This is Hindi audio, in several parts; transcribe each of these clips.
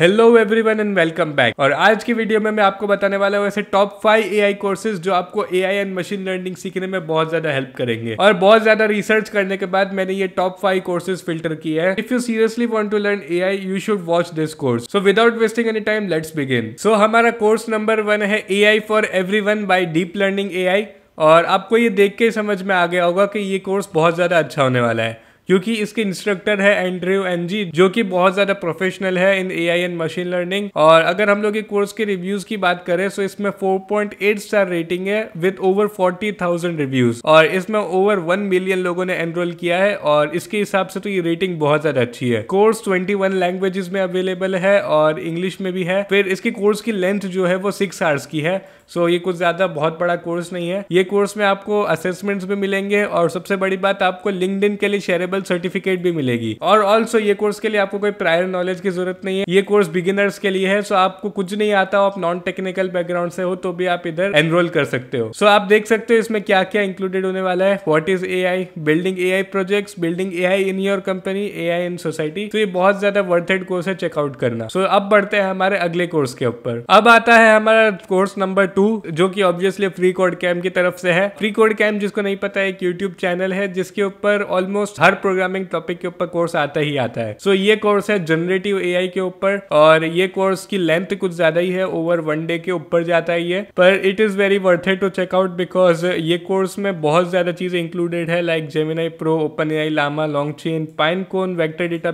hello everyone and welcome back और आज की वीडियो में मैं आपको बताने वाला हूँ ऐसे टॉप फाइव एआई कोर्सेज जो आपको एआई एंड मशीन लर्निंग सीखने में बहुत ज्यादा हेल्प करेंगे और बहुत ज्यादा रिसर्च करने के बाद मैंने ये टॉप फाइव कोर्सेज फिल्टर किए हैं if you seriously want to learn AI you should watch this course so without wasting any time let's begin so हमारा कोर्स नंबर वन है AI for everyone deep learning AI और आपको ये देख के समझ में आ गया होगा कि ये कोर्स बहुत ज्यादा अच्छा होने वाला है क्योंकि इसके इंस्ट्रक्टर है एंड्रयू एनजी जो कि बहुत ज़्यादा प्रोफेशनल है in A I and machine learning और अगर हम लोग कोर्स के रिव्यूज़ की बात करें तो इसमें 4.8 स्टार रेटिंग है विद ओवर 40,000 रिव्यूज़ और इसमें ओवर 1 मिलियन लोगों ने एनरोल किया है और इसके हिसाब से तो ये रेटिंग बहुत ज़्यादा अच्छी है कोर्स 21 लैंग्वेजेस में अवेलेबल है और इंग्लिश में भी है फिर इसके कोर्स की लेंथ जो है वो सिक्स आवर्स की है सो so, ये कुछ ज़्यादा बहुत बड़ा कोर्स नहीं है ये कोर्स में आपको असेसमेंट्स भी मिलेंगे और सबसे बड़ी बात आपको लिंकड के लिए शेयरेबल ट्वेल्थ सर्टिफिकेट भी मिलेगी और ऑल्सो ये कोर्स के लिए आपको कोई प्रायर नॉलेज की जरूरत नहीं है ये कोर्स बिगिनर्स के लिए है सो आपको कुछ नहीं आता हो आप नॉन टेक्निकल बैकग्राउंड से हो तो भी आप इधर एनरोल कर सकते हो सो आप देख सकते हो इसमें क्या क्या इंक्लूडेड होने वाला है what is A I building A I project building A I in your company A I in society तो ये बहुत ज्यादा वर्थेड कोर्स है चेकआउट करना सो अब बढ़ते हैं हमारे अगले कोर्स के ऊपर अब आता है हमारा कोर्स नंबर टू जो कि ऑब्वियसली फ्री कोड कैम्प की तरफ से है फ्री कोड कैम्प जिसको नहीं पता है एक यूट्यूब चैनल है जिसके ऊपर ऑलमोस्ट हर प्रोग्रामिंग टॉपिक के ऊपर कोर्स आता ही आता है सो so, ये कोर्स है जनरेटिव ए के ऊपर और ये कोर्स की लेंथ कुछ ज्यादा ही है ओवर वन डे के ऊपर जाता ही है पर it is very worth to check out because ये कोर्स में बहुत ज्यादा चीजें इंक्लूडेड है like Gemini pro open AI Llama LangChain Pinecone vector data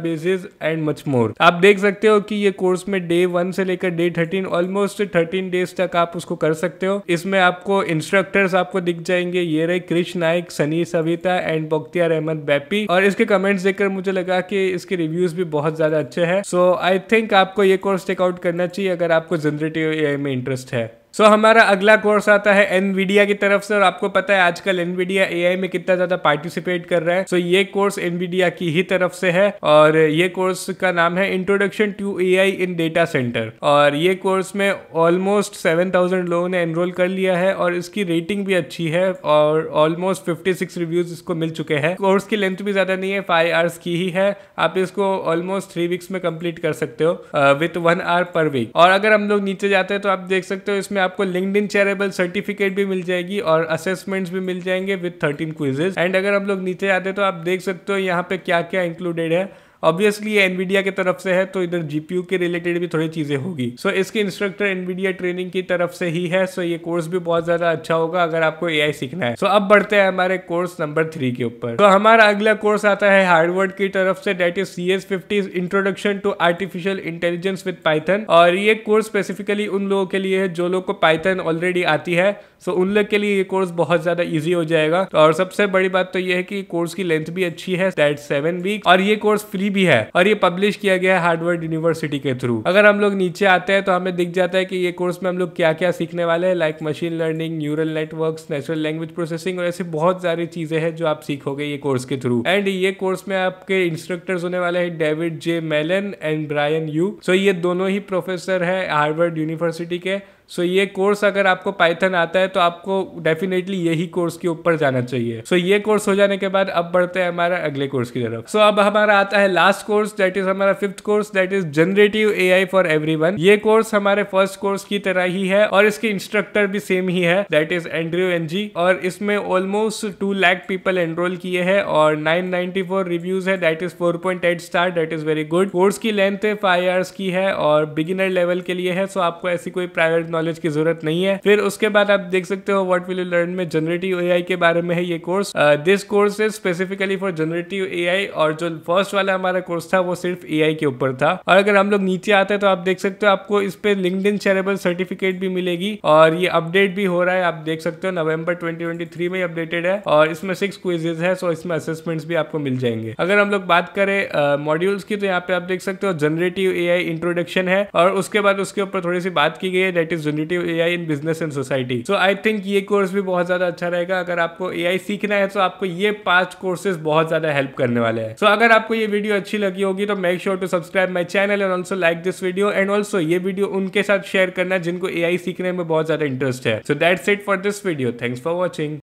and much more आप देख सकते हो कि ये कोर्स में डे वन से लेकर day thirteen almost thirteen days तक आप उसको कर सकते हो इसमें आपको इंस्ट्रक्टर्स आपको दिख जाएंगे ये रहे कृष्ण नायक सनी सविता एंड बख्तियार अहमद बैपी और और इसके कमेंट्स देखकर मुझे लगा कि इसके रिव्यूज भी बहुत ज़्यादा अच्छे हैं सो आई थिंक आपको ये कोर्स टेकआउट करना चाहिए अगर आपको जनरेटिव ए में इंटरेस्ट है सो so, हमारा अगला कोर्स आता है एनवीडिया की तरफ से और आपको पता है आजकल एनवीडिया एआई में कितना ज्यादा पार्टिसिपेट कर रहा है सो so, ये कोर्स एनवीडिया की ही तरफ से है और ये कोर्स का नाम है introduction to AI in data center और ये कोर्स में ऑलमोस्ट सेवन थाउजेंड लोगों ने एनरोल कर लिया है और इसकी रेटिंग भी अच्छी है और ऑलमोस्ट फिफ्टी सिक्स रिव्यूज इसको मिल चुके हैं कोर्स की लेंथ भी ज्यादा नहीं है फाइव आवर्स की ही है आप इसको ऑलमोस्ट थ्री वीक्स में कंप्लीट कर सकते हो with one hour per week और अगर हम लोग नीचे जाते हैं तो आप देख सकते हो इसमें आपको लिंकड चेरेबल सर्टिफिकेट भी मिल जाएगी और असेसमेंट्स भी मिल जाएंगे विद थर्टीन क्विजेज एंड अगर हम लोग नीचे आते तो आप देख सकते हो यहाँ पे क्या क्या इंक्लूडेड है ऑब्वियसली एनवीडिया की तरफ से है तो इधर जीपीयू के रिलेटेड भी थोड़ी चीजें होगी सो so, इसके इंस्ट्रक्टर एनवीडिया ट्रेनिंग की तरफ से ही है सो so ये कोर्स भी बहुत ज्यादा अच्छा होगा अगर आपको ए सीखना है सो so, अब बढ़ते हैं हमारे कोर्स नंबर थ्री के ऊपर तो हमारा अगला कोर्स आता है हार्डवर्ड की तरफ से that is C S fifty introduction to artificial intelligence with Python और ये कोर्स स्पेसिफिकली उन लोगों के लिए है जो लोग को पाइथन ऑलरेडी आती है सो so, उन लोग के लिए ये कोर्स बहुत ज्यादा ईजी हो जाएगा और सबसे बड़ी बात तो ये है कि कोर्स की लेंथ भी अच्छी है दैट सेवन वीक और ये कोर्स फ्री भी है और ये पब्लिश किया गया है हार्डवर्ड यूनिवर्सिटी के थ्रू अगर हम लोग नीचे आते हैं तो हमें दिख जाता है कि ये कोर्स में हम लोग क्या क्या सीखने वाले हैं like machine learning neural network natural language processing और ऐसी बहुत सारी चीजें हैं जो आप सीखोगे ये कोर्स के थ्रू एंड ये कोर्स में आपके इंस्ट्रक्टर्स होने वाले हैं David J Malan and Brian Yu so ये दोनों ही प्रोफेसर है हार्वर्ड यूनिवर्सिटी के सो so, ये कोर्स अगर आपको पाइथन आता है तो आपको डेफिनेटली यही कोर्स के ऊपर जाना चाहिए सो so, ये कोर्स हो जाने के बाद अब बढ़ते हैं हमारा अगले कोर्स की तरफ सो so, अब हमारा आता है लास्ट कोर्स दैट इज हमारा fifth course that is generative AI for every ये कोर्स हमारे फर्स्ट कोर्स की तरह ही है और इसके इंस्ट्रक्टर भी सेम ही है दैट इज एंड्रयू एन और इसमें almost two lakh people enroll किए हैं और नाइन रिव्यूज है that is four star that is very good course की लेंथ फाइव आयर्स की है और बिगिनर लेवल के लिए है सो so आपको ऐसी कोई प्राइवेट नॉलेज की जरूरत नहीं है फिर उसके बाद आप देख सकते हो वट विल यू लर्न में जनरेटिव ए के बारे में है ये course this course is specifically for generative AI और जो फर्स्ट वाला हमारा कोर्स था वो सिर्फ ए के ऊपर था और अगर हम लोग नीचे आते हैं तो आप देख सकते हो आपको इस पे लिंकड चेरेबल सर्टिफिकेट भी मिलेगी और ये अपडेट भी हो रहा है आप देख सकते हो नवंबर 2023 में अपडेटेड है और इसमें सिक्स क्विजेज है सो इसमें असेसमेंट्स भी आपको मिल जाएंगे अगर हम लोग बात करें मॉड्यूल्स uh, की तो यहाँ पे आप देख सकते हो जनरेटिव ए इंट्रोडक्शन है और उसके बाद उसके ऊपर थोड़ी सी बात की गई है that is generative AI in business and society so I think ये कोर्स भी बहुत ज्यादा अच्छा रहेगा अगर आपको ए आई सीखना है तो आपको ये पांच कोर्सेज बहुत ज्यादा हेल्प करने वाले हैं सो so, अगर आपको ये वीडियो अच्छी लगी होगी तो make sure to subscribe my channel and also like this video and also ये वीडियो उनके साथ शेयर करना जिनको ए आई सीखने में बहुत ज्यादा इंटरेस्ट है so that's it for this video thanks for watching